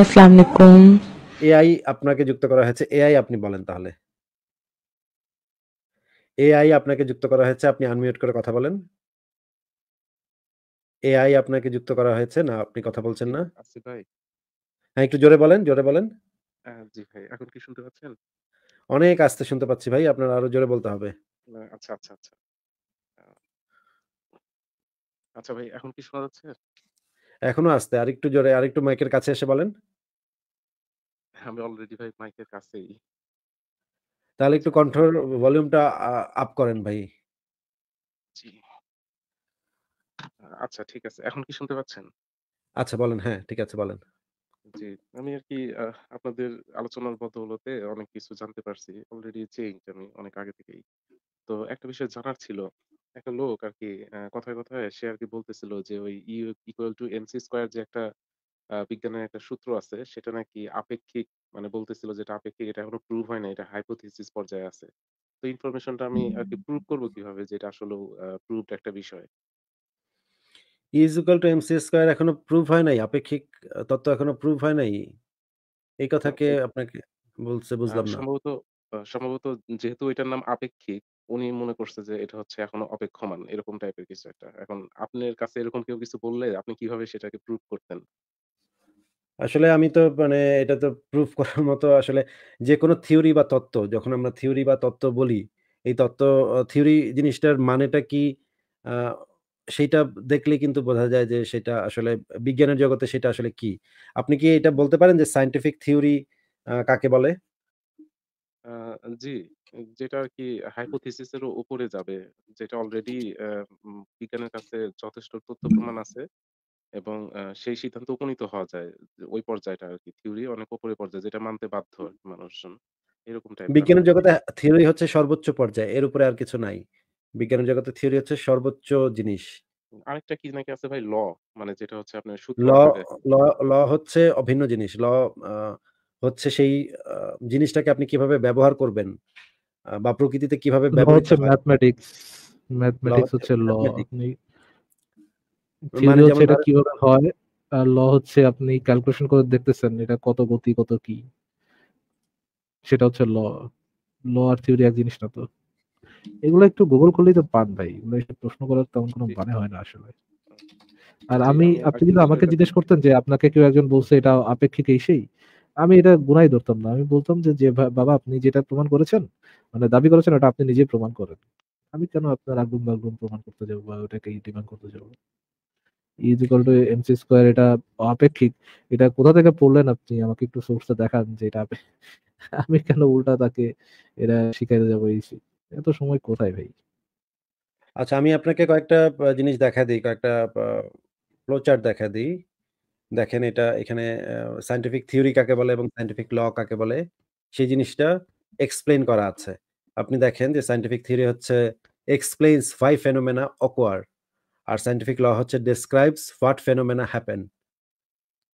আসসালামু আলাইকুম এআই আপনাকে যুক্ত করা হয়েছে এআই আপনি বলেন তাহলে এআই আপনাকে যুক্ত করা হয়েছে আপনি আনমিউট করে কথা বলেন এআই আপনাকে যুক্ত করা হয়েছে না আপনি কথা বলছেন না হ্যাঁ একটু জোরে বলেন জোরে বলেন হ্যাঁ, জি ভাই এখন কি শুনতে পাচ্ছেন অনেক আস্তে শুনতে পাচ্ছি ভাই আপনার আরো জোরে বলতে হবে আচ্ছা আচ্ছা আচ্ছা আচ্ছা ভাই এখন কি শোনা যাচ্ছে এখনো আস্তে আরেকটু জোরে আরেকটু মাইকের কাছে এসে বলেন আমি অলরেডি ভাই মাইকের কাছেই তাহলে একটু আচ্ছা। কন্ট্রোল ভলিউমটা আপ করেন ভাই আচ্ছা ঠিক আছে এখন কি শুনতে পাচ্ছেন আচ্ছা বলেন হ্যাঁ ঠিক আছে বলেন জি আমি আর কি আপনাদের আলোচনার বদৌলতে অনেক কিছু জানতে পারছি অলরেডি চেঞ্জ আমি অনেক আগে থেকেই তো একটা বিষয় জানার ছিল একটা লোক আর কি কথায়, কথায় সে আর কি বলতেছিল যে ওই equal to to MC square যে একটা বিজ্ঞানের একটা সূত্র আছে সেটা নাকি আপেক্ষিক মানে বলতেছিল যে এটা আপেক্ষিক এটা এখনো প্রুভ হয় নাই। এটা হাইপোথিসিস পর্যায়ে আছে। তো ইনফরমেশনটা আমি আর কি প্রুভ করব কিভাবে যে এটা আসলেও প্রুভড একটা বিষয়? E is equal to MC এখনো প্রুভ হয় নাই। আপেক্ষিক তত্ত্ব এখনো প্রুভ হয় নাই। এই কথা আপনাকে বলছে বুঝলাম না। সম্ভবত সম্ভবত যেহেতু এটার নাম আপেক্ষিক উনি মনে করছে যে এটা হচ্ছে এখনো অপেক্ষমান এরকম টাইপের কিছু একটা। এখন আপনার কাছে এরকম কেউ কিছু বললে আপনি কিভাবে সেটাকে প্রুফ করতেন? আসলে আমি তো মানে এটা তো প্রুফ করার মতো আসলে যে কোনো থিওরি বা তত্ত্ব যখন আমরা থিওরি বা তত্ত্ব বলি, এই তত্ত্ব থিওরি জিনিসটার মানেটা কি সেটা দেখলে কিন্তু বোঝা যায় যে সেটা আসলে বিজ্ঞানের জগতে সেটা আসলে কি? আপনি কি এটা বলতে পারেন যে সাইন্টিফিক থিওরি কাকে বলে? জি, যেটা আরকি হাইপোথিসিস এর উপরে যাবে। যেটা অলরেডি বিজ্ঞানের কাছে যথেষ্ট তথ্য প্রমাণ আছে এবং সেই সিদ্ধান্তে উপনীত হওয়া যায়। ওই পর্যায়টা আরকি। থিওরি অনেক উপরে পর্যায়ে যেটা মানতে বাধ্য মানুষজন। এরকম টাইপের বিজ্ঞানের জগতে থিওরি হচ্ছে সর্বোচ্চ পর্যায়ে। এর উপরে আর কিছু নাই। বিজ্ঞানের জগতে থিওরি হচ্ছে সর্বোচ্চ জিনিস। আরেকটা কি নাকি আছে ভাই ল মানে যেটা হচ্ছে আপনার সূত্র ল, ল, ল হচ্ছে অভিন্ন জিনিস। ল আহ হচ্ছে সেই জিনিসটাকে আপনি কিভাবে ব্যবহার করবেন বা প্রকৃতিতে কিভাবে ব্যবহার হচ্ছে ম্যাথমেটিক্স ম্যাথমেটিক্স হচ্ছে ল আপনি মানে এটা কিভাবে হয় আর ল হচ্ছে আপনি ক্যালকুলেশন করে দেখতেছেন এটা কত গতি কত কি সেটা হচ্ছে ল ল আর থিওরি এক জিনিস না তো এগুলো একটু গুগল করলেই তো পান ভাই এগুলো প্রশ্ন করার তেমন কোনো মানে হয় না আসলে আর আমি আপনি যদি আমাকে জিজ্ঞেস করতেন যে আপনাকে কেউ একজন বলছে এটা আপেক্ষিক এই সেই আমি এটা গুনাই ধরতাম না আমি বলতাম যে যে বাবা আপনি যেটা প্রমাণ করেছেন মানে দাবি করেছেন ওটা আপনি নিজে প্রমাণ করেন আমি কেন আপনার আগুন বাগুন প্রমাণ করতে যাবো বা ওটাকে ডিমান্ড করতে যাবো ইজ টু এমসি স্কোয়ার এটা আপেক্ষিক এটা কোথা থেকে পড়লেন আপনি আমাকে একটু সোর্সটা দেখান যে এটা আমি কেন উল্টা তাকে এটা শিখাইতে যাবো এই এত সময় কোথায় ভাই আচ্ছা আমি আপনাকে কয়েকটা জিনিস দেখা দিই কয়েকটা ফ্লোচার্ট দেখা দিই দেখেন এটা এখানে সাইন্টিফিক থিওরি কাকে বলে এবং সাইন্টিফিক ল কাকে বলে সেই জিনিসটা এক্সপ্লেন করা আছে আপনি দেখেন যে সাইন্টিফিক থিওরি হচ্ছে এক্সপ্লেন্স ফাই ফেনোমেনা অকোয়ার আর সাইন্টিফিক ল হচ্ছে ডেসক্রাইবস হোয়াট ফেনোমেনা হ্যাপেন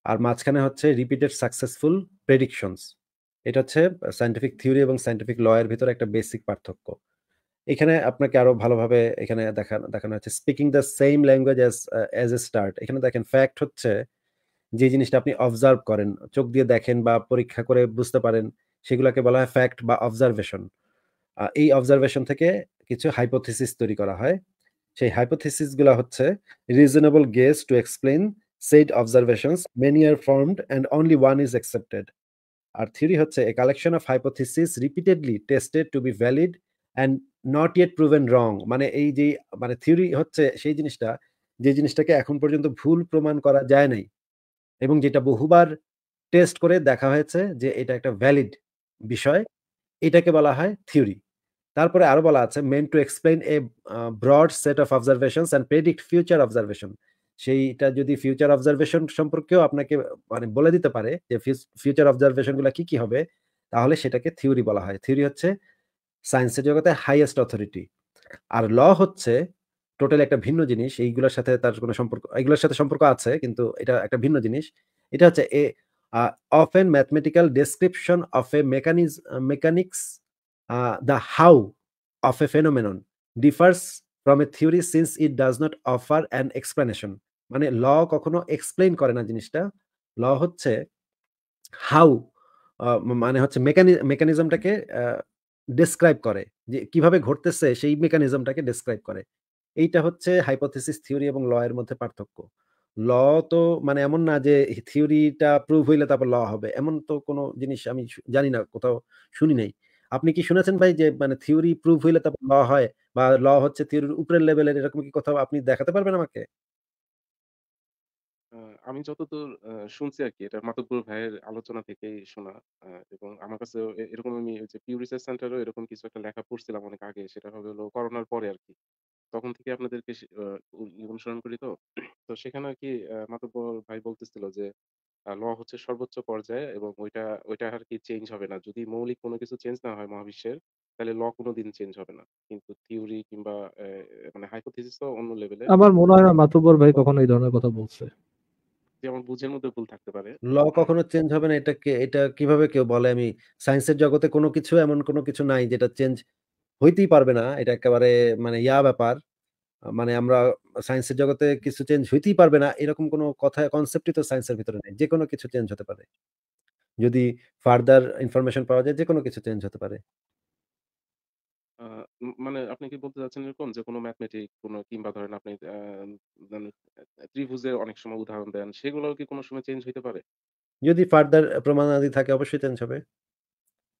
আর মাঝখানে হচ্ছে রিপিটেড সাকসেসফুল প্রেডিকশনস এটা হচ্ছে সাইন্টিফিক থিওরি এবং সাইন্টিফিক ল এর ভিতরে একটা বেসিক পার্থক্য এখানে আপনাকে আরো ভালোভাবে এখানে দেখানো দেখানো হচ্ছে speaking the same language as as a start এখানে দেখেন ফ্যাক্ট হচ্ছে যে জিনিসটা আপনি অবজার্ভ করেন চোখ দিয়ে দেখেন বা পরীক্ষা করে বুঝতে পারেন সেগুলোকে বলা হয় ফ্যাক্ট বা অবজারভেশন এই অবজারভেশন থেকে কিছু হাইপোথিসিস তৈরি করা হয় সেই হাইপোথিসিসগুলো হচ্ছে reasonable guess to explain said observations many are formed and only one is accepted আর থিওরি হচ্ছে a collection of hypothesis repeatedly tested to be valid and not yet proven wrong মানে এই যে মানে থিওরি হচ্ছে সেই জিনিসটা যে জিনিসটাকে এখন পর্যন্ত ভুল প্রমাণ করা যায় নাই এবং যেটা বহুবার টেস্ট করে দেখা হয়েছে যে এটা একটা ভ্যালিড বিষয় এটাকে বলা হয় থিওরি তারপরে আরো বলা আছে meant to explain a broad set of observation and predict future observation সেইটা যদি ফিউচার অবজারভেশন সম্পর্কেও আপনাকে মানে বলে দিতে পারে যে ফিউচার অবজারভেশনগুলো কি কি হবে তাহলে সেটাকে থিওরি বলা হয় থিওরি হচ্ছে সায়েন্সের জগতে হাইয়েস্ট অথরিটি আর ল হচ্ছে টোটালি একটা ভিন্ন জিনিস এইগুলোর সাথে তার কোনো সম্পর্ক এগুলোর সাথে সম্পর্ক আছে কিন্তু এটা একটা ভিন্ন জিনিস এটা হচ্ছে a of an mathematical description of a mechanism mechanics the how of a phenomenon differs from a theory since it does not offer an explanation মানে ল কখনো এক্সপ্লেন করে না জিনিসটা ল হচ্ছে হাউ মানে হচ্ছে মেকানি মেকানিজমটাকে ডেসক্রাইব করে যে কিভাবে ঘটতেছে সেই মেকানিজমটাকে ডেসক্রাইব করে এইটা হচ্ছে হাইপোথেসিস থিওরি এবং ল এর মধ্যে পার্থক্য ল তো মানে এমন না যে থিওরিটা প্রুভ হইলে তারপর ল হবে এমন তো কোনো জিনিস আমি জানি না কোথাও শুনি নাই আপনি কি শুনেছেন ভাই যে মানে থিওরি প্রুভ হইলে তারপর ল হয় বা ল হচ্ছে থিওরির উপরের লেভেলের এরকম কি কোথাও আপনি দেখাতে পারবেন আমাকে আমি যতদূর শুনছি আর কি এটা মাতব্বর ভাইয়ের আলোচনা থেকে শোনা এবং আমার কাছে এরকম আমি ওই যে পিউ রিসার্চ সেন্টারও এরকম কিছু একটা লেখা পড়ছিলাম অনেক আগে সেটা হলো করোনার পরে আর কি তখন থেকে আপনাদেরকে সে অনুসরণ করি তো। তো সেখানে আর কি মাতব্বর ভাই বলতেছিল যে আ ল হচ্ছে সর্বোচ্চ পর্যায়ে এবং ওইটা ওইটা আর কি চেঞ্জ হবে না। যদি মৌলিক কোনো কিছু চেঞ্জ না হয় মহাবিশ্বের, তাহলে ল কোনদিন চেঞ্জ হবে না। কিন্তু থিওরি কিংবা মানে হাইপোথিসিস তো অন্য লেভেলের। আমার মনে হয় না মাতব্বর ভাই কখনো এই ধরনের কথা বলছে। যেমন বুঝের মধ্যে ভুল থাকতে পারে। ল কখনো চেঞ্জ হবে না। এটা কে এটা কিভাবে কেউ বলে? আমি সায়েন্সের জগতে কোনো কিছু এমন কোনো কিছু নাই যেটা চেঞ্জ হইতেই পারবে না এটা একেবারে মানে ইয়া ব্যাপার মানে আমরা সায়েন্সের জগতে কিছু চেঞ্জ হইতেই পারবে না এরকম কোনো কথা কনসেপ্টই তো সায়েন্সের ভিতরে নেই যে কোনো কিছু চেঞ্জ হতে পারে যদি ফার্দার ইনফরমেশন পাওয়া যায় যে কোনো কিছু চেঞ্জ হতে পারে মানে আপনি কি বলতে চাচ্ছেন এরকম যে কোনো ম্যাথমেটিক কোনো কিংবা ধরেন আপনি ত্রিভুজের অনেক সময় উদাহরণ দেন সেগুলো কি কোনো সময় চেঞ্জ হতে পারে যদি ফার্দার প্রমাণাদি থাকে অবশ্যই চেঞ্জ হবে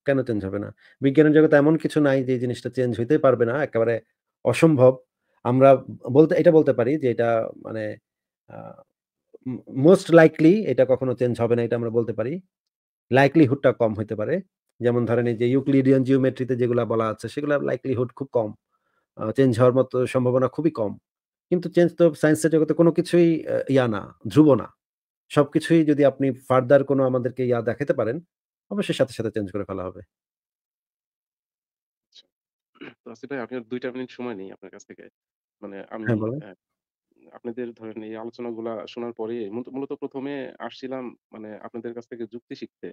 কেন চেঞ্জ হবে না বিজ্ঞানের জগতে এমন কিছু নাই যে জিনিসটা চেঞ্জ হইতে পারবে না একেবারে অসম্ভব আমরা বলতে এটা বলতে পারি যে এটা মানে মোস্ট লাইকলি এটা কখনো চেঞ্জ হবে না এটা আমরা বলতে পারি লাইকলিহুডটা কম হইতে পারে যেমন ধরেন এই যে ইউক্লিডিয়ান জিওমেট্রিতে যেগুলো বলা আছে সেগুলো লাইকলিহুড খুব কম চেঞ্জ হওয়ার মতো সম্ভাবনা খুবই কম কিন্তু চেঞ্জ তো সায়েন্সের জগতে কোনো কিছুই ইয়া না ধ্রুব না সব কিছুই যদি আপনি ফার্দার কোনো আমাদেরকে ইয়া দেখাতে পারেন অবশ্যই সাথে সাথে চেঞ্জ করে ফেলা হবে আচ্ছা। তো আসিফ ভাই আপনার দুইটা মিনিট সময় নেই আপনার কাছ থেকে মানে আমি হ্যাঁ, আপনাদের ধরেন এই আলোচনাগুলা শোনার পরে মূলত প্রথমে আসছিলাম মানে আপনাদের কাছ থেকে যুক্তি শিখতে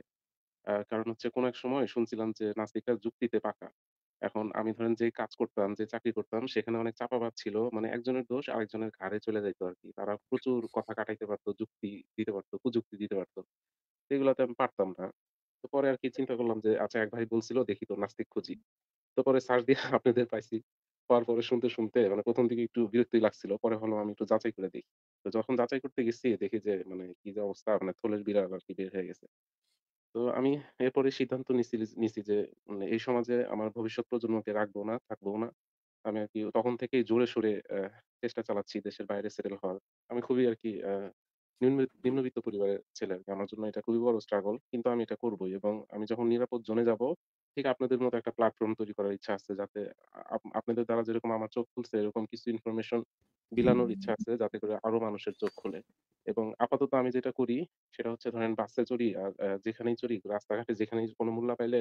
কারণ হচ্ছে কোন এক সময় শুনছিলাম যে নাস্তিকরা যুক্তিতে পাকা এখন আমি ধরেন যে কাজ করতাম যে চাকরি করতাম সেখানে অনেক চাপাবাদ ছিল মানে একজনের দোষ আরেকজনের ঘাড়ে চলে যাইতো আর কি তারা প্রচুর কথা কাটাইতে পারতো যুক্তি দিতে পারতো কুযুক্তি দিতে পারতো এগুলাতে আমি পারতাম না তো পরে আর কি চিন্তা করলাম যে আচ্ছা এক ভাই বলছিল দেখি তো নাস্তিক খুঁজি তো পরে সার্চ দিয়ে আপনাদের পাইছি পাওয়ার পরে শুনতে শুনতে মানে প্রথম দিকে একটু বিরক্তি লাগছিল পরে হলো আমি একটু যাচাই করে দেখি তো যখন যাচাই করতে গেছি দেখি যে মানে কি যে অবস্থা মানে থলের বিড়াল আর কি বের হয়ে গেছে তো আমি এরপরে সিদ্ধান্ত নিছি যে মানে এই সমাজে আমার ভবিষ্যৎ প্রজন্মকে রাখবো না থাকবো না আমি আর কি তখন থেকেই জোরে সোরে আহ, চেষ্টা চালাচ্ছি দেশের বাইরে সেটেল হওয়ার আমি খুবই আর কি আহ, নিম্নবিত্ত পরিবারের ছেলে আমি। আমার জন্য এটা খুবই বড় স্ট্রাগল। কিন্তু আমি এটা করবই এবং আমি যখন নিরাপদ জোন এ যাব, ঠিক আপনাদের মতো একটা প্ল্যাটফর্ম তৈরি করার ইচ্ছা আছে যাতে আপনাদের দ্বারা যেরকম আমার চোখ খুলছে এরকম কিছু ইনফরমেশন বিলানোর ইচ্ছা আছে যাতে করে আরো মানুষের চোখ খুলে। এবং আপাতত আমি যেটা করি সেটা হচ্ছে ধরেন বাসে চড়ি আর যেখানেই চড়ি রাস্তাঘাটে যেখানেই কোনো মূল্য পাইলে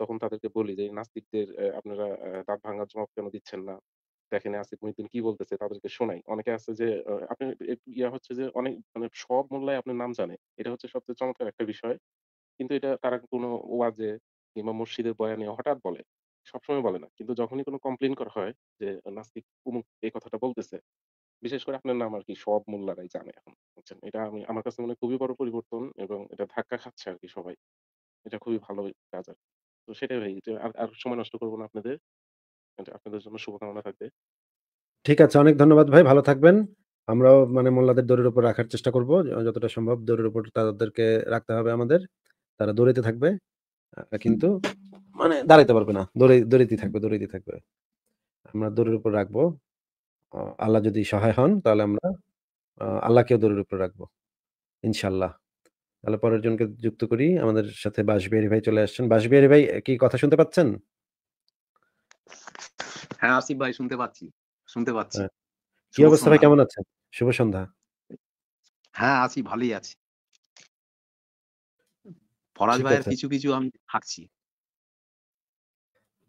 তখন তাদেরকে বলি যে, নাস্তিকদের আপনারা দাঁত ভাঙার জবাব কেন দিচ্ছেন না?" দেখেন আসিফ মহিউদ্দিন কি বলতেছে তাদেরকে শোনাই অনেকে আছে যে আপনি ইয়া হচ্ছে যে অনেক মানে সব মোল্লাই আপনার নাম জানে এটা হচ্ছে সবচেয়ে চমৎকার একটা বিষয় কিন্তু এটা তারা কোনো ওয়াজে কিংবা মসজিদের বয়ানে হঠাৎ বলে সবসময় বলে না কিন্তু যখনই কোনো কমপ্লেন করা হয় যে নাস্তিক উমুক এই কথাটা বলতেছে বিশেষ করে আপনার নাম আর কি সব মোল্লারাই জানে এখন বুঝছেন এটা আমি আমার কাছে মনে খুবই বড় পরিবর্তন এবং এটা ধাক্কা খাচ্ছে আর কি সবাই এটা খুবই ভালো কাজ আর কি। তো সেটাই ভাই আর সময় নষ্ট করবো না আপনাদের আপনাদের জন্য শুভকামনা থাকবে ঠিক আছে অনেক ধন্যবাদ ভাই ভালো থাকবেন আমরাও মানে মোল্লাদের দৌড়ের উপর রাখার চেষ্টা করব যতটা সম্ভব দৌড়ের উপর তাদেরকে রাখতে হবে আমাদের তারা দৌড়েতে থাকবে কিন্তু মানে দাঁড়াইতে পারবে না দৌড়ে দৌড়াতেই থাকবে দৌড়াতেই থাকবে আমরা দৌড়ের উপর রাখবো আল্লাহ যদি সহায় হন তাহলে আমরা আল্লাহকেও দৌড়ের উপর রাখবো ইনশাল্লাহ তাহলে পরের জনকে যুক্ত করি আমাদের সাথে বাসবিহারি ভাই চলে আসছেন বাসবিহারি ভাই কি কথা শুনতে পাচ্ছেন হ্যাঁ আসিফ ভাই শুনতে পাচ্ছি শুনতে পাচ্ছি হ্যাঁ। কি অবস্থা ভাই কেমন আছেন শুভ সন্ধ্যা হ্যাঁ ভালোই আছি ফরাজ ভাইয়ের কিছু কিছু আমি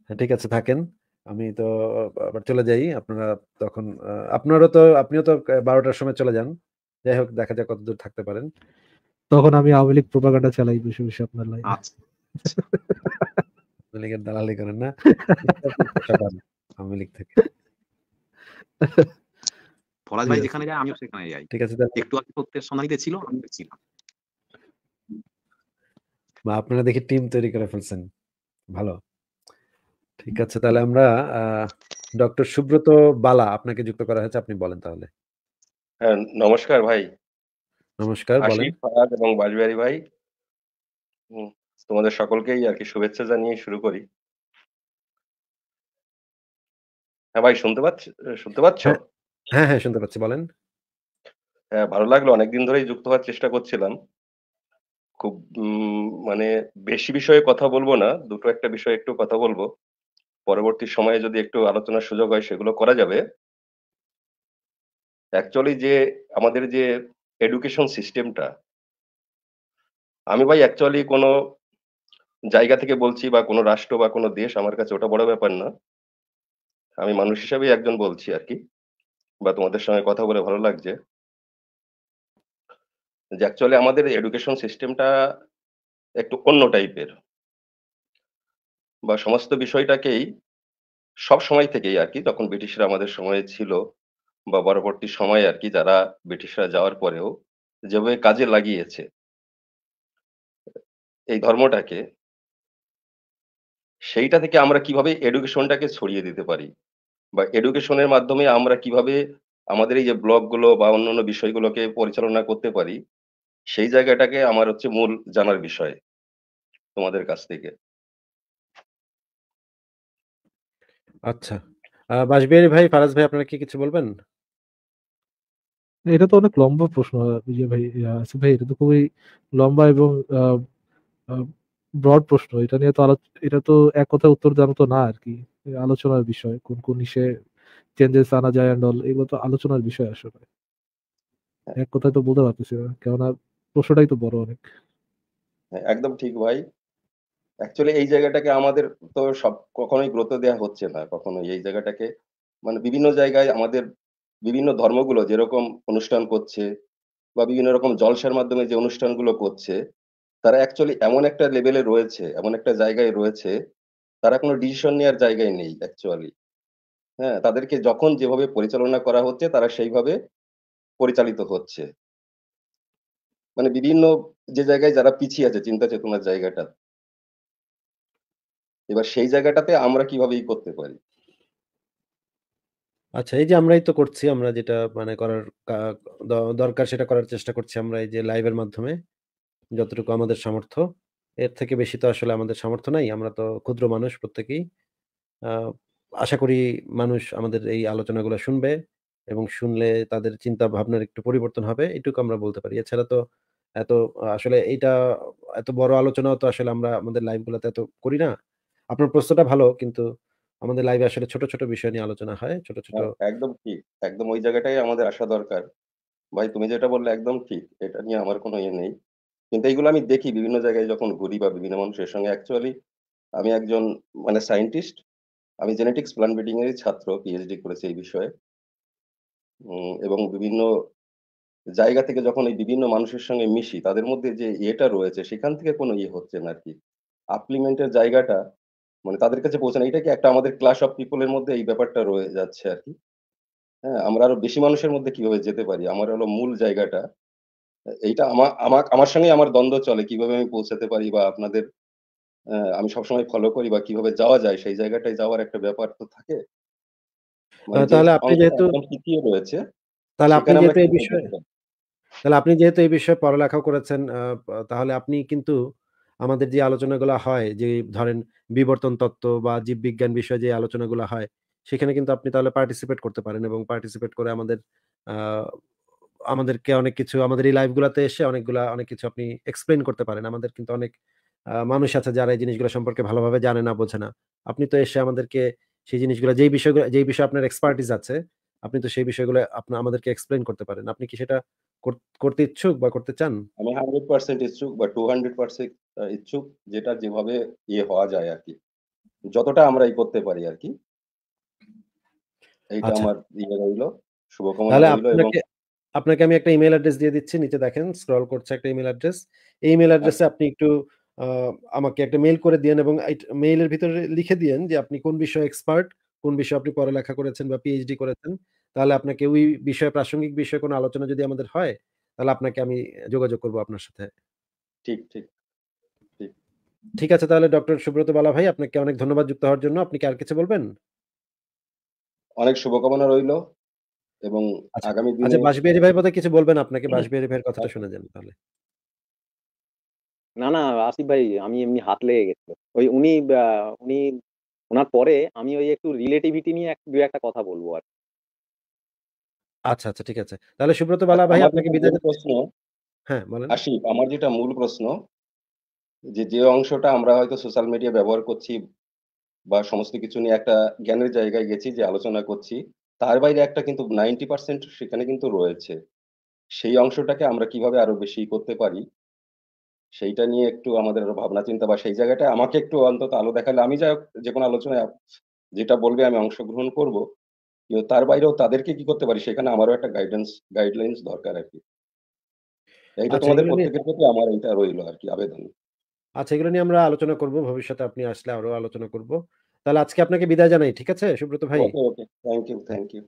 হ্যাঁ, ঠিক আছে থাকেন আমি তো আবার চলে যাই আপনারা তখন আপনারও তো আপনিও তো বারোটার সময় চলে যান যাই হোক দেখা যাক কতদূর থাকতে পারেন তখন আমি আওয়ামী লীগ প্রোপাগান্ডা চালাই বসে বসে আপনার লাইন আচ্ছা। আওয়ামী লীগের দালালি করেন না আওয়ামী ভাই যেখানে যায় আমিও সেখানে যাই ঠিক আছে একটু আগে সোনালিতে ছিল আমি ছিলাম বা আপনারা দেখি টিম তৈরি করে ফেলছেন ভালো ঠিক আছে তাহলে আমরা ডক্টর সুব্রত বালা আপনাকে যুক্ত করা হয়েছে আপনি বলেন তাহলে হ্যাঁ নমস্কার ভাই নমস্কার বলেন এবং বাজবিহারী ভাই তোমাদের সকলকেই আর কি শুভেচ্ছা জানিয়ে শুরু করি হ্যাঁ ভাই শুনতে পাচ্ছ শুনতে পাচ্ছ হ্যাঁ, হ্যাঁ হ্যাঁ শুনতে পাচ্ছি বলেন হ্যাঁ ভালো লাগলো অনেকদিন ধরেই যুক্ত হওয়ার চেষ্টা করছিলাম খুব মানে বেশি বিষয়ে কথা বলবো না দুটো একটা বিষয়ে একটু কথা বলবো পরবর্তী সময়ে যদি একটু আলোচনার সুযোগ হয় সেগুলো করা যাবে অ্যাকচুয়ালি যে আমাদের যে এডুকেশন সিস্টেমটা আমি ভাই অ্যাকচুয়ালি কোনো জায়গা থেকে বলছি বা কোনো রাষ্ট্র বা কোনো দেশ আমার কাছে ওটা বড় ব্যাপার না আমি মানুষ হিসাবেই একজন বলছি আর কি বা তোমাদের সঙ্গে কথা বলে ভালো লাগছে যে অ্যাকচুয়ালি আমাদের এডুকেশন সিস্টেমটা একটু অন্য টাইপের বা সমস্ত বিষয়টাকেই সব সময় থেকেই আর কি যখন ব্রিটিশরা আমাদের সময়ে ছিল বা পরবর্তী সময় আর কি যারা ব্রিটিশরা যাওয়ার পরেও যেভাবে কাজে লাগিয়েছে এই ধর্মটাকে সেইটা থেকে আমরা কিভাবে এডুকেশনটাকে ছড়িয়ে দিতে পারি বা এডুকেশনের মাধ্যমে আমরা কিভাবে আমাদের এই যে ব্লগগুলো বা অন্যান্য বিষয়গুলোকে পরিচালনা করতে পারি সেই জায়গাটাকে আমার হচ্ছে মূল জানার বিষয় তোমাদের কাছ থেকে আচ্ছা বাসবিহারি ভাই ফারাজ ভাই আপনারা কি কিছু বলবেন এটা তো অনেক লম্বা প্রশ্ন ইয়ে ভাই আসিফ ভাই এটা তো খুবই লম্বা এবং ব্রড প্রশ্ন এটা নিয়ে তো এটা তো এক কথায় উত্তর জানতো না আর কি আলোচনার বিষয় কোন কোন ইসে চেঞ্জেস আনা যায় অ্যান্ড অল এগুলো তো আলোচনার বিষয় আসলে হ্যাঁ। এক কথায় তো বলতে পারতেছি না কেননা প্রশ্নটাই তো বড় অনেক হ্যাঁ, একদম ঠিক ভাই অ্যাকচুয়ালি এই জায়গাটাকে আমাদের তো সব কখনোই গ্রোথ দেওয়া হচ্ছে না কখনোই এই জায়গাটাকে মানে বিভিন্ন জায়গায় আমাদের বিভিন্ন ধর্মগুলো যেরকম অনুষ্ঠান করছে বা বিভিন্ন রকম জলসার মাধ্যমে যে অনুষ্ঠানগুলো করছে তারা অ্যাকচুয়ালি এমন একটা লেভেলে রয়েছে এমন একটা জায়গায় রয়েছে তারা কোনো ডিসিশন নেওয়ার জায়গায় নেই অ্যাকচুয়ালি হ্যাঁ তাদেরকে যখন যেভাবে পরিচালনা করা হচ্ছে তারা সেইভাবে পরিচালিত হচ্ছে মানে বিভিন্ন যে জায়গায় যারা পিছিয়ে আছে চিন্তা চেতনার জায়গাটা এবার সেই জায়গাটাতে আমরা কিভাবে ই করতে পারি আচ্ছা এই যে আমরাই তো করছি আমরা যেটা মানে করার দরকার সেটা করার চেষ্টা করছি আমরা এই যে লাইভের মাধ্যমে যতটুকু আমাদের সামর্থ্য এর থেকে বেশি তো আসলে আমাদের সামর্থ্য নাই আমরা তো ক্ষুদ্র মানুষ প্রত্যেকেই আশা করি মানুষ আমাদের এই আলোচনাগুলো শুনবে এবং শুনলে তাদের চিন্তা ভাবনার একটু পরিবর্তন হবে এটুকু আমরা বলতে পারি এছাড়া তো এত আসলে এটা এত বড় আলোচনাও তো আসলে আমরা আমাদের লাইভগুলোতে এত করি না আপনার প্রশ্নটা ভালো কিন্তু আমাদের লাইভে আসলে ছোট ছোট বিষয় নিয়ে আলোচনা হয় ছোট ছোট হ্যাঁ, একদম ঠিক একদম ওই জায়গাটাই আমাদের আসা দরকার ভাই তুমি যেটা বললে একদম ঠিক এটা নিয়ে আমার কোনো ইয়ে নেই কিন্তু এইগুলো আমি দেখি বিভিন্ন জায়গায় যখন ঘুরি বা বিভিন্ন মানুষের সঙ্গে অ্যাকচুয়ালি আমি একজন মানে সায়েন্টিস্ট আমি জেনেটিক্স প্ল্যান ব্রিডিং এর ছাত্র পিএইচডি করেছি এই বিষয়ে এবং বিভিন্ন জায়গা থেকে যখন এই বিভিন্ন মানুষের সঙ্গে মিশি তাদের মধ্যে যে ইয়েটা রয়েছে সেখান থেকে কোনো ইয়ে হচ্ছে না আর কি আপ্লিমেন্টের জায়গাটা মানে তাদের কাছে পৌঁছানো এটা কি একটা আমাদের ক্লাস অফ পিপলের মধ্যে এই ব্যাপারটা রয়ে যাচ্ছে আর কি হ্যাঁ আমরা আরো বেশি মানুষের মধ্যে কিভাবে যেতে পারি আমার হলো মূল জায়গাটা এইটা আমার আমার আমার সঙ্গে আমার দ্বন্দ্ব চলে কিভাবে আমি পৌঁছাতে পারি বা আপনাদের আমি সবসময় ফলো করি বা কিভাবে যাওয়া যায় সেই জায়গাটায় যাওয়ার একটা ব্যাপার তো থাকে মানে তাহলে আপনি যেহেতু তৃতীয় রয়েছে তাহলে আপনি যেহেতু এই বিষয়ে তাহলে আপনি যেহেতু এই বিষয়ে পড়ালেখা করেছেন তাহলে আপনি কিন্তু আমাদের যে আলোচনাগুলো হয় যে ধরেন বিবর্তন তত্ত্ব বা জীববিজ্ঞান বিষয়ে যে আলোচনাগুলো হয় সেখানে কিন্তু আপনি তাহলে পার্টিসিপেট করতে পারেন এবং পার্টিসিপেট করে আমাদের আমাদেরকে অনেক কিছু আমাদের এই লাইভগুলোতে এসে অনেকগুলা অনেক কিছু আপনি এক্সপ্লেন করতে পারেন আমাদের কিন্তু অনেক মানুষ আছে যারা এই জিনিসগুলো সম্পর্কে ভালোভাবে জানে না বোঝে না আপনি তো এসে আমাদেরকে সেই জিনিসগুলো যেই বিষয়গুলো যেই বিষয়ে আপনার এক্সপার্টিস আছে আপনি তো সেই বিষয়গুলো আপনার আমাদেরকে এক্সপ্লেন করতে পারেন আপনি কি সেটা করতে ইচ্ছুক বা করতে চান আমি হান্ড্রেড পার্সেন্ট ইচ্ছুক বা টু হান্ড্রেড পার্সেন্ট ইচ্ছুক যেটা যেভাবে ইয়ে হওয়া যায় আর কি যতটা আমরা ই করতে পারি আর কি এইটা আচ্ছা। আমার ইয়ে রইল শুভকামনা রইল এবং আপনাকে আমি একটা ইমেল অ্যাড্রেস দিয়ে দিচ্ছি নিচে দেখেন স্ক্রল করছে একটা ইমেল অ্যাড্রেস এই ইমেল অ্যাড্রেসে আচ্ছা। আপনি একটু আমাকে একটা মেল করে দিয়েন এবং মেইলের ভিতরে লিখে দিয়েন যে আপনি কোন বিষয়ে এক্সপার্ট কোন বিষয়ে আপনি পড়ালেখা করেছেন বা পিএইচডি করেছেন তাহলে আপনাকে ওই বিষয়ে প্রাসঙ্গিক বিষয়ে কোনো আলোচনা যদি আমাদের হয় তাহলে আপনাকে আমি যোগাযোগ করব আপনার সাথে ঠিক ঠিক ঠিক আছে তাহলে ডক্টর সুব্রত বালা ভাই আপনাকে অনেক ধন্যবাদ যুক্ত হওয়ার জন্য আপনি কি আর কিছু বলবেন অনেক শুভকামনা রইল এবং আচ্ছা, আগামী দিনে আচ্ছা বাসবিহারি হ্যাঁ। ভাই কথা কিছু বলবেন আপনাকে বাসবিহারি ভাইয়ের কথাটা আচ্ছা। শুনে দেন তাহলে না না আসিফ ভাই আমি এমনি হাত লেগে গেছে ওই উনি উনি ওনার পরে আমি ওই একটু রিলেটিভিটি নিয়ে দু একটা কথা বলবো আর আচ্ছা আচ্ছা ঠিক আছে তাহলে সুব্রত বালা আচ্ছা, ভাই আপনাকে বিদায় প্রশ্ন হ্যাঁ বলেন আসিফ আমার যেটা মূল প্রশ্ন যে যে অংশটা আমরা হয়তো সোশ্যাল মিডিয়া ব্যবহার করছি বা সমস্ত কিছু নিয়ে একটা জ্ঞানের জায়গায় গেছি যে আলোচনা করছি তার বাইরে একটা কিন্তু নাইনটি পার্সেন্ট সেখানে কিন্তু রয়েছে সেই অংশটাকে আমরা কিভাবে আরো বেশি করতে পারি সেইটা নিয়ে একটু আমাদের ভাবনা চিন্তা বা সেই জায়গাটা আমাকে একটু অন্তত আলো দেখালে আমি যা যে কোনো আলোচনায় যেটা বলবে আমি অংশগ্রহণ করব কিন্তু তার বাইরেও তাদেরকে কি করতে পারি সেখানে আমারও একটা গাইডেন্স গাইডলাইন্স দরকার আর কি এইটা আচ্ছা, তোমাদের প্রত্যেকের প্রতি আমার এটা রইলো আর কি আবেদন আচ্ছা এগুলো নিয়ে আমরা আলোচনা করব ভবিষ্যতে আপনি আসলে আরো আলোচনা করব তাহলে আজকে আপনাকে বিদায় জানাই ঠিক আছে সুব্রত ভাই থ্যাংক ইউ থ্যাংক ইউ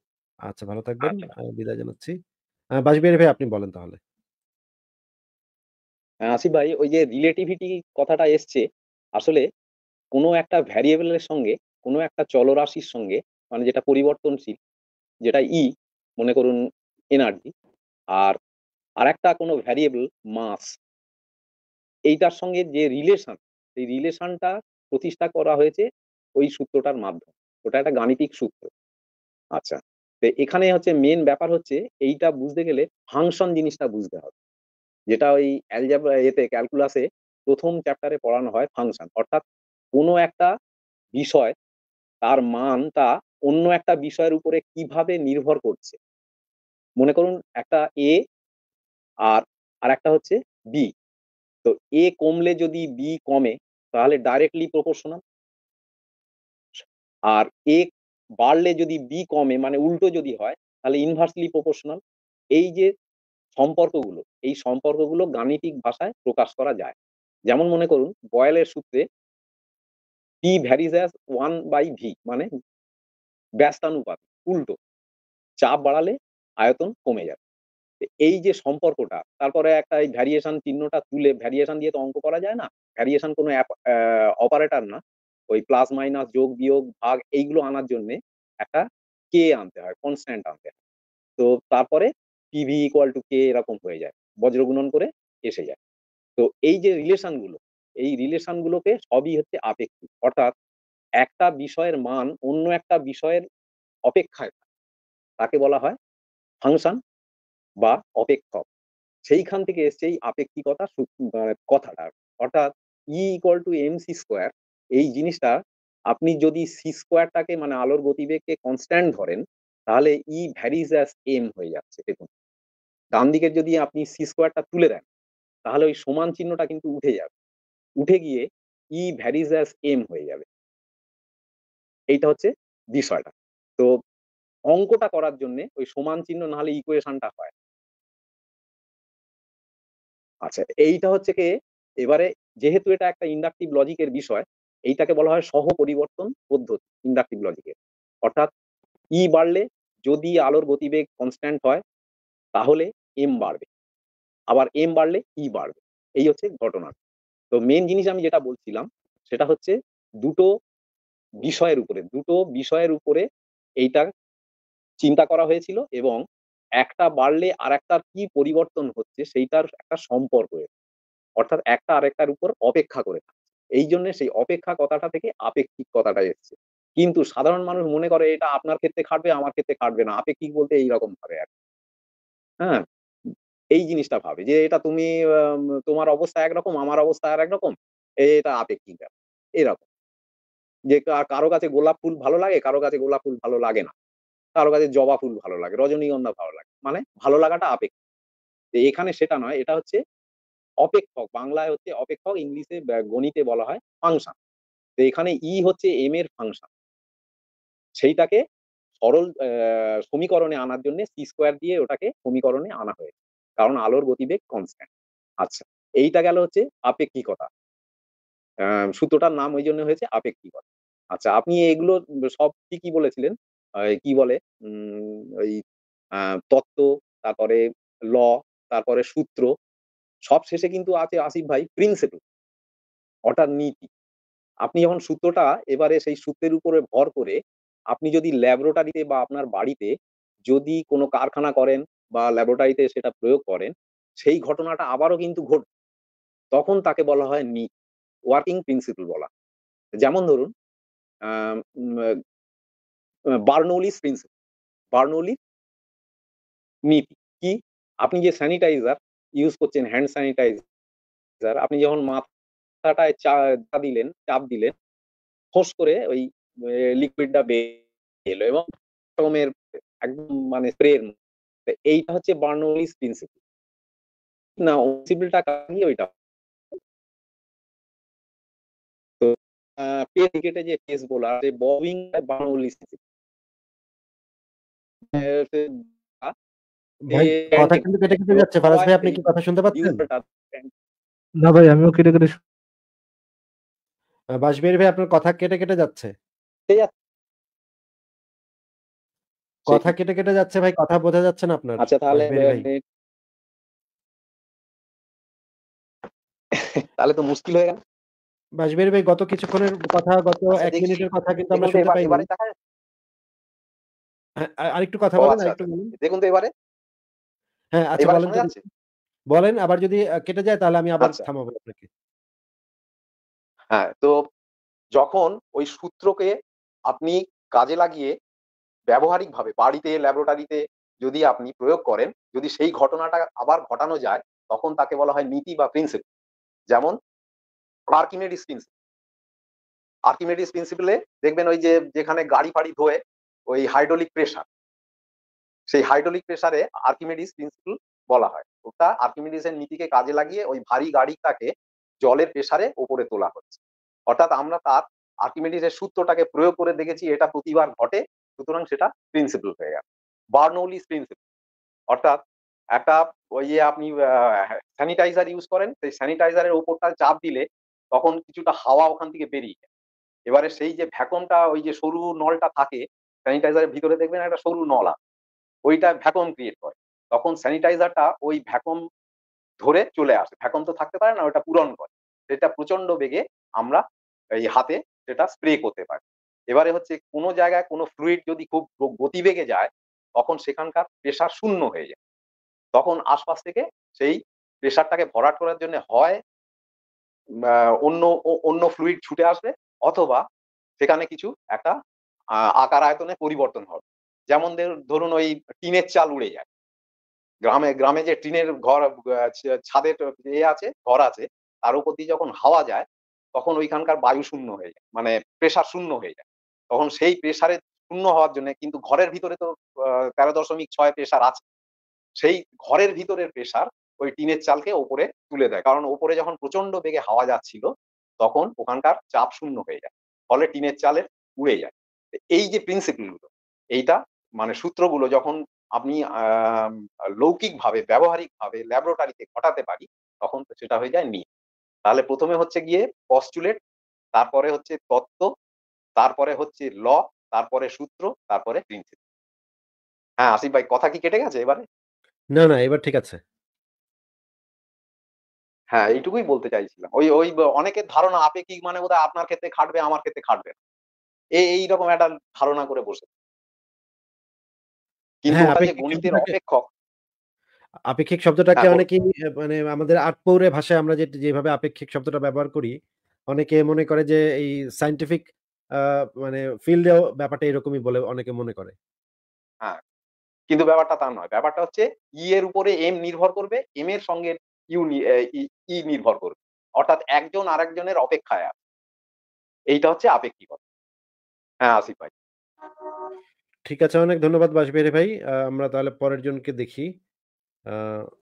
আচ্ছা ভালো থাকবেন আচ্ছা। বিদায় জানাচ্ছি বাসবিহারী ভাই আপনি বলেন তাহলে হ্যাঁ, আসি ভাই ওই যে রিলেটিভিটি কথাটা এসছে আসলে কোনো একটা ভ্যারিয়েবলের সঙ্গে কোনো একটা চলরাশির সঙ্গে মানে যেটা পরিবর্তনশীল যেটা ই e, মনে করুন এনার্জি আর আর একটা কোনো ভ্যারিয়েবল মাস এইটার সঙ্গে যে রিলেশন সেই রিলেশনটা প্রতিষ্ঠা করা হয়েছে ওই সূত্রটার মাধ্যমে ওটা একটা গাণিতিক সূত্র আচ্ছা তো এখানে হচ্ছে মেন ব্যাপার হচ্ছে এইটা বুঝতে গেলে ফাংশন জিনিসটা বুঝতে হবে যেটা ওই এতে ক্যালকুলাসে প্রথম চ্যাপ্টারে পড়ানো হয় ফাংশন অর্থাৎ কোনো একটা বিষয় তার মানটা অন্য একটা বিষয়ের উপরে কিভাবে নির্ভর করছে মনে করুন একটা এ আর আর একটা হচ্ছে বি তো এ কমলে যদি বি কমে তাহলে ডাইরেক্টলি প্রপোর্শনাল আর এ বাড়লে যদি বি কমে মানে উল্টো যদি হয় তাহলে ইনভার্সলি প্রপোর্শনাল এই যে সম্পর্কগুলো এই সম্পর্কগুলো গাণিতিক ভাষায় প্রকাশ করা যায় যেমন মনে করুন বয়েলের সূত্রে P varies as one by V মানে ব্যস্তানুপাত উল্টো চাপ বাড়ালে আয়তন কমে যাবে এই যে সম্পর্কটা তারপরে একটা এই ভ্যারিয়েশন চিহ্নটা তুলে ভ্যারিয়েশন দিয়ে তো অঙ্ক করা যায় না ভ্যারিয়েশন কোনো অপারেটর না ওই প্লাস মাইনাস যোগ বিয়োগ ভাগ এইগুলো আনার জন্য একটা কে আনতে হয় কনস্ট্যান্ট আনতে হয় তো তারপরে পিভি ইকুয়াল টু কে এরকম হয়ে যায় বজ্রগুণন করে এসে যায় তো এই যে রিলেশনগুলো এই রিলেশনগুলোকে সবই হচ্ছে আপেক্ষিক অর্থাৎ একটা বিষয়ের মান অন্য একটা বিষয়ের অপেক্ষায় তাকে বলা হয় ফাংশন বা অপেক্ষক সেইখান থেকে এসছে এই আপেক্ষিকতা মানে কথাটা অর্থাৎ E equal to M C square এই জিনিসটা আপনি যদি সি স্কোয়ারটাকে মানে আলোর গতিবেগকে কনস্ট্যান্ট ধরেন তাহলে ই ভ্যারিজ অ্যাস এম হয়ে যাচ্ছে দেখুন ডান দিকের যদি আপনি সি স্কোয়ারটা তুলে দেন তাহলে ওই সমান চিহ্নটা কিন্তু উঠে যাবে উঠে গিয়ে ই ভ্যারিজ অ্যাস এম হয়ে যাবে এইটা হচ্ছে বিষয়টা তো অঙ্কটা করার জন্য ওই সমান চিহ্ন না হলে ইকুয়েশনটা হয় আচ্ছা এইটা হচ্ছে কি এবারে যেহেতু এটা একটা ইন্ডাকটিভ লজিকের বিষয় এইটাকে বলা হয় সহ পরিবর্তন পদ্ধতি ইন্ডাকটিভ লজিকের অর্থাৎ ই e বাড়লে যদি আলোর গতিবেগ কনস্ট্যান্ট হয় তাহলে এম বাড়বে আবার এম বাড়লে ই e বাড়বে এই হচ্ছে ঘটনা তো মেন জিনিস আমি যেটা বলছিলাম সেটা হচ্ছে দুটো বিষয়ের উপরে দুটো বিষয়ের উপরে এইটা চিন্তা করা হয়েছিল এবং একটা বাড়লে আর একটার কি পরিবর্তন হচ্ছে সেইটার একটা সম্পর্ক অর্থাৎ একটা আরেকটার উপর অপেক্ষা করে থাকে এই জন্য সেই অপেক্ষা কথাটা থেকে আপেক্ষিক কথাটা এসছে কিন্তু সাধারণ মানুষ মনে করে এটা আপনার ক্ষেত্রে খাটবে আমার ক্ষেত্রে খাটবে না আপেক্ষিক বলতে এইরকম ভাবে আর হ্যাঁ এই জিনিসটা ভাবে যে এটা তুমি তোমার অবস্থা একরকম আমার অবস্থা আর একরকম এটা আপেক্ষিক এরকম যে কারো কাছে গোলাপ ফুল ভালো লাগে কারো কাছে গোলাপ ফুল ভালো লাগে না কারো কাছে জবা ফুল ভালো লাগে রজনীগন্ধা ভালো লাগে মানে ভালো লাগাটা আপেক্ষিক এখানে সেটা নয় এটা হচ্ছে অপেক্ষক বাংলায় হচ্ছে অপেক্ষক ইংলিশে গণিতে বলা হয় ফাংশন তো এখানে ই হচ্ছে এম এর ফাংশন সেইটাকে সরল সমীকরণে আনার জন্য সি স্কোয়ার দিয়ে ওটাকে সমীকরণে আনা হয়েছে কারণ আলোর গতিবেগ কনস্ট্যান্ট আচ্ছা এইটা গেল হচ্ছে আপেক্ষিকতা সূত্রটার নাম ওই জন্য হয়েছে আপেক্ষিকতা আচ্ছা আপনি এগুলো সব ঠিকই বলেছিলেন কি বলে ওই তত্ত্ব তারপরে ল তারপরে সূত্র সব শেষে কিন্তু আছে আসিফ ভাই প্রিন্সিপাল অর্থাৎ নীতি আপনি যখন সূত্রটা এবারে সেই সূত্রের উপরে ভর করে আপনি যদি ল্যাবরেটরিতে বা আপনার বাড়িতে যদি কোনো কারখানা করেন বা ল্যাবরেটরিতে সেটা প্রয়োগ করেন সেই ঘটনাটা আবারও কিন্তু ঘটবে তখন তাকে বলা হয় নি ওয়ার্কিং প্রিন্সিপাল বলা যেমন ধরুন বার্নোলিস প্রিন্সিপাল বার্নৌলির নীতি কি আপনি যে স্যানিটাইজার ইউজ করছেন হ্যান্ড স্যানিটাইজার আপনি যখন মাথাটায় চা দিলেন চাপ দিলেন ফোস করে ওই লিকুইডটা বেরিয়ে এলো এবং রকমের একদম মানে স্প্রের এইটা হচ্ছে বার্নোলিস প্রিন্সিপাল না প্রিন্সিপালটা কাজই ওইটা তো পেস যে পেস বোলার যে ববিং বার্নোলিস ভাই কথা কিন্তু কেটে কেটে যাচ্ছে কথা শুনতে কেটে ভাই আপনার কথা কেটে কেটে যাচ্ছে কথা কেটে কেটে যাচ্ছে ভাই কথা বোঝা যাচ্ছে না আপনার আচ্ছা, তাহলে তো মুশকিল হয়ে গেল বাসবির ভাই গত কিছুক্ষণের কথা গত আচ্ছা, এক মিনিটের কথা কিন্তু আমরা শুনতে পাই আরেকটু কথা বলেন আচ্ছা, আরেকটু দেখুন তো এবারে হ্যাঁ আচ্ছা বলেন বলেন আবার যদি কেটে যায় তাহলে আমি আবার আচ্ছা। থামাবো আপনাকে হ্যাঁ তো যখন ওই সূত্রকে আপনি কাজে লাগিয়ে ব্যবহারিকভাবে বাড়িতে ল্যাবরেটরিতে যদি আপনি প্রয়োগ করেন যদি সেই ঘটনাটা আবার ঘটানো যায় তখন তাকে বলা হয় নীতি বা প্রিন্সিপাল যেমন আর্কিমেডিস প্রিন্সিপাল আর্কিমেডিস প্রিন্সিপালে দেখবেন ওই যে যেখানে গাড়ি ফাড়ি ধোয়ে ওই হাইড্রোলিক প্রেশার সেই হাইড্রোলিক প্রেসারে আর্কিমেডিস প্রিন্সিপাল বলা হয় ওটা আর্কিমেডিসের নীতিকে কাজে লাগিয়ে ওই ভারী গাড়িটাকে জলের প্রেসারে ওপরে তোলা হচ্ছে অর্থাৎ আমরা তার এর সূত্রটাকে প্রয়োগ করে দেখেছি এটা প্রতিবার ঘটে সুতরাং সেটা প্রিন্সিপাল হয়ে গেল বার্নৌলিস প্রিন্সিপাল অর্থাৎ একটা ওই যে আপনি স্যানিটাইজার ইউজ করেন সেই স্যানিটাইজারের ওপরটা চাপ দিলে তখন কিছুটা হাওয়া ওখান থেকে বেরিয়ে যায় এবারে সেই যে ভ্যাকুমটা ওই যে সরু নলটা থাকে স্যানিটাইজারের ভিতরে দেখবেন একটা সরু নল আছে ওইটা ভ্যাকুম ক্রিয়েট করে তখন স্যানিটাইজারটা ওই ভ্যাকুম ধরে চলে আসে ভ্যাকুম তো থাকতে পারে না ওটা পূরণ করে সেটা প্রচন্ড বেগে আমরা এই হাতে সেটা স্প্রে করতে পারি এবারে হচ্ছে কোনো জায়গায় কোনো ফ্লুইড যদি খুব গতিবেগে যায় তখন সেখানকার প্রেশার শূন্য হয়ে যায় তখন আশপাশ থেকে সেই প্রেশারটাকে ভরাট করার জন্য হয় অন্য অন্য ফ্লুইড ছুটে আসবে অথবা সেখানে কিছু একটা আকার আয়তনে পরিবর্তন হবে যেমন ধরুন ওই টিনের চাল উড়ে যায় গ্রামে গ্রামে যে টিনের ঘর ছাদের এ আছে ঘর আছে তার উপর দিয়ে যখন হাওয়া যায় তখন ওইখানকার বায়ু শূন্য হয়ে যায় মানে প্রেশার শূন্য হয়ে যায় তখন সেই প্রেশারে শূন্য হওয়ার জন্য কিন্তু ঘরের ভিতরে তো তেরো দশমিক ছয় প্রেশার আছে সেই ঘরের ভিতরের প্রেশার ওই টিনের চালকে ওপরে তুলে দেয় কারণ ওপরে যখন প্রচন্ড বেগে হাওয়া যাচ্ছিল তখন ওখানকার চাপ শূন্য হয়ে যায় ফলে টিনের চালের উড়ে যায় এই যে প্রিন্সিপল গুলো এইটা মানে সূত্রগুলো যখন আপনি লৌকিক ভাবে ব্যবহারিক ভাবে ল্যাবরেটরিতে ঘটাতে পারি তখন সেটা হয়ে যায় নিয়ে তাহলে প্রথমে হচ্ছে গিয়ে পস্টুলেট তারপরে হচ্ছে তত্ত্ব তারপরে হচ্ছে ল তারপরে সূত্র তারপরে প্রিন্সিপাল হ্যাঁ আসিফ ভাই কথা কি কেটে গেছে এবারে না না এবার ঠিক আছে হ্যাঁ এইটুকুই বলতে চাইছিলাম ওই ওই অনেকের ধারণা আপেক্ষিক মানে বোধহয় আপনার ক্ষেত্রে খাটবে আমার ক্ষেত্রে খাটবে এই এইরকম একটা ধারণা করে বসে হ্যাঁ, আপেক্ষিক শব্দটাকে হ্যাঁ, অনেকেই মানে আমাদের আটপৌরে ভাষায় আমরা যে যেভাবে আপেক্ষিক শব্দটা ব্যবহার করি অনেকে মনে করে যে এই সাইন্টিফিক মানে ফিল্ডেও ব্যাপারটা এরকমই বলে অনেকে মনে করে হ্যাঁ কিন্তু ব্যাপারটা তা নয় ব্যাপারটা হচ্ছে ই e এর উপরে এম নির্ভর করবে এম এর সঙ্গে ইউ ই e নির্ভর করবে অর্থাৎ একজন আরেকজনের অপেক্ষায় এইটা হচ্ছে আপেক্ষিকতা হ্যাঁ আসিফ ভাই ঠিক আছে অনেক ধন্যবাদ বাঁশবেড়ে ভাই। আমরা তাহলে পরের জনকে দেখি।